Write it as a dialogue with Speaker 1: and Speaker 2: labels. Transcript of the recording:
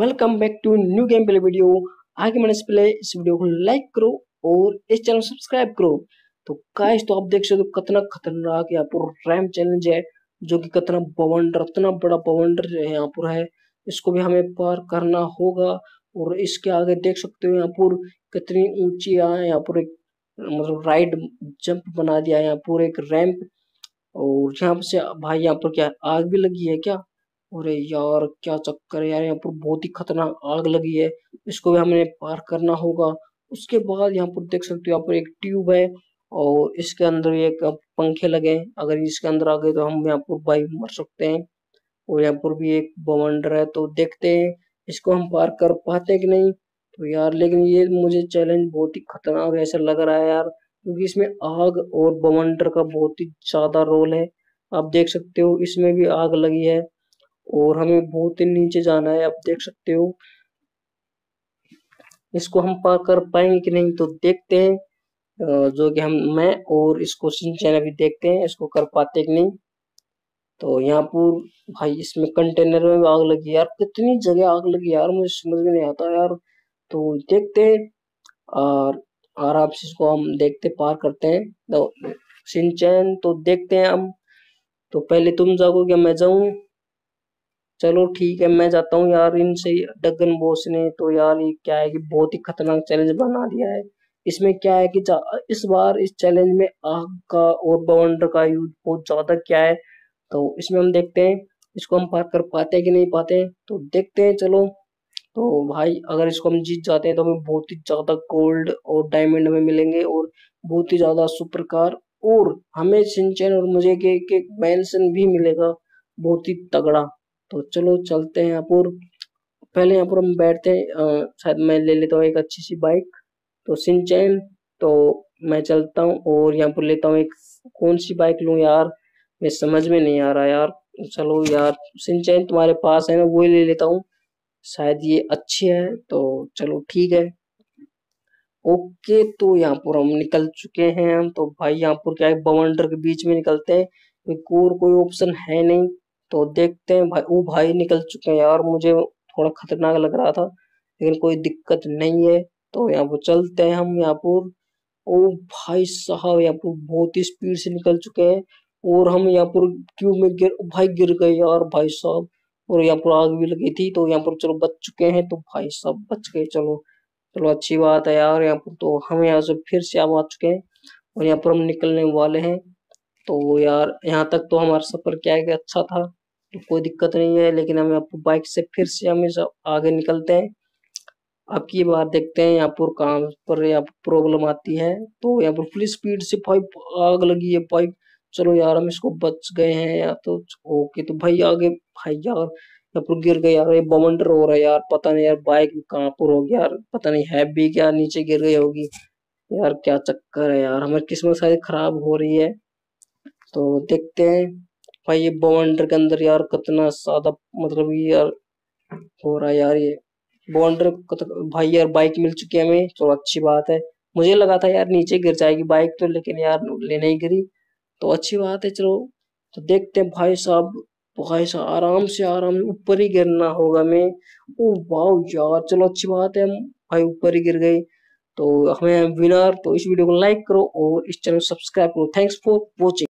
Speaker 1: welcome back to new game play video आगे मैंने इस प्ले इस वीडियो को लाइक करो और इस चैनल सब्सक्राइब करो तो काश तो आप देख सकते हो कितना खतरनाक यहाँ पर रैम चैलेंज है जो कि कितना बवंडर इतना बड़ा बवंडर यहाँ पर है इसको भी हमें पार करना होगा और इसके आगे देख सकते हो यहाँ पर कितनी ऊंची है यहाँ पर एक मतलब राइड जंप बना दिया है यहाँ पर एक रैम्प और यहाँ से भाई यहाँ पर क्या आग भी लगी है क्या अरे यार क्या चक्कर है यार यहाँ पर बहुत ही खतरनाक आग लगी है इसको भी हमें पार करना होगा उसके बाद यहाँ पर देख सकते हो यहाँ पर एक ट्यूब है और इसके अंदर एक पंखे लगे हैं अगर इसके अंदर आ गए तो हम यहाँ पर भाई मर सकते हैं और यहाँ पर भी एक बवंडर है तो देखते हैं इसको हम पार कर पाते कि नहीं तो यार लेकिन ये मुझे चैलेंज बहुत ही खतरनाक ऐसा लग रहा है यार क्योंकि इसमें आग और बवंडर का बहुत ही ज़्यादा रोल है आप देख सकते हो इसमें भी आग लगी है और हमें बहुत ही नीचे जाना है आप देख सकते हो इसको हम पार कर पाएंगे कि नहीं तो देखते हैं जो कि हम मैं और इसको सिंचन अभी देखते हैं इसको कर पाते कि नहीं तो यहाँ पर भाई इसमें कंटेनर में आग लगी यार कितनी जगह आग लगी यार मुझे समझ में नहीं आता यार तो देखते हैं और आराम से इसको हम देखते पार करते हैं तो सिंचन तो देखते हैं हम तो पहले तुम जाओगे मैं जाऊं चलो ठीक है मैं जाता हूँ यार इनसे डगन बोस ने तो यार ये क्या है कि बहुत ही खतरनाक चैलेंज बना दिया है इसमें क्या है कि इस बार इस चैलेंज में आग का और बवंडर का यूज बहुत ज़्यादा क्या है तो इसमें हम देखते हैं इसको हम पार कर पाते हैं कि नहीं पाते हैं तो देखते हैं चलो तो भाई अगर इसको हम जीत जाते हैं तो हमें बहुत ही ज़्यादा गोल्ड और डायमंड हमें मिलेंगे और बहुत ही ज़्यादा सुपर कार और हमें सिंचन और मुझे के, के मैंसन भी मिलेगा बहुत ही तगड़ा तो चलो चलते हैं यहाँ पर पहले यहाँ पर हम बैठते हैं शायद मैं ले लेता हूँ एक अच्छी सी बाइक तो सिंचैन तो मैं चलता हूँ और यहाँ पर लेता हूँ एक कौन सी बाइक लूँ यार मैं समझ में नहीं आ रहा यार चलो यार सिंचैन तुम्हारे पास है ना वो ही ले लेता हूँ शायद ये अच्छी है तो चलो ठीक है ओके तो यहाँ पर हम निकल चुके हैं हम तो भाई यहाँ पर क्या है बवंडर के बीच में निकलते हैं कोई और कोई ऑप्शन है नहीं तो देखते हैं भाई वो भाई निकल चुके हैं यार मुझे थोड़ा खतरनाक लग रहा था लेकिन कोई दिक्कत नहीं है तो यहाँ पर चलते हैं हम यहाँ पर ओ भाई साहब यहाँ पर बहुत ही स्पीड से निकल चुके हैं और हम यहाँ पर क्यूब में गिर भाई गिर गए यार भाई साहब और यहाँ पर आग भी लगी थी तो यहाँ पर चलो बच चुके हैं तो भाई साहब बच गए चलो चलो अच्छी बात है यार यहाँ पर तो हम यहाँ से फिर से आ चुके हैं और यहाँ पर हम निकलने वाले हैं तो यार यहाँ तक तो हमारा सफर क्या है कि अच्छा था कोई दिक्कत नहीं है लेकिन हम आपको बाइक से फिर से हमेशा आगे निकलते हैं अब की बार देखते हैं यहाँ पर काम पर यहाँ पर प्रॉब्लम आती है तो यहाँ पर फुल स्पीड से पाइप आग लगी है पाइप चलो यार हम इसको बच गए हैं या तो ओके तो भाई आगे भाई यार यहाँ पर गिर गए यार ये बवंडर हो रहा है यार पता नहीं यार बाइक कहाँ पर होगी यार पता नहीं है भी क्या नीचे गिर गई होगी यार क्या चक्कर है यार हमारी किस्मत शायद खराब हो रही है तो देखते हैं भाई हाँ, ये बाउंडर के अंदर यार कितना सादा मतलब यार हो रहा है यार ये बाउंडर तो भाई यार बाइक मिल चुकी है हमें तो अच्छी बात है मुझे लगा था यार नीचे गिर जाएगी बाइक तो लेकिन यार लेने ही गिरी तो अच्छी बात है चलो तो देखते हैं भाई साहब भाई साहब आराम से आराम ऊपर ही गिरना होगा हमें ओ वाह यार चलो अच्छी बात है भाई ऊपर ही गिर गई तो हमें विनर तो इस वीडियो को लाइक करो और इस चैनल को सब्सक्राइब करो थैंक्स फॉर वॉचिंग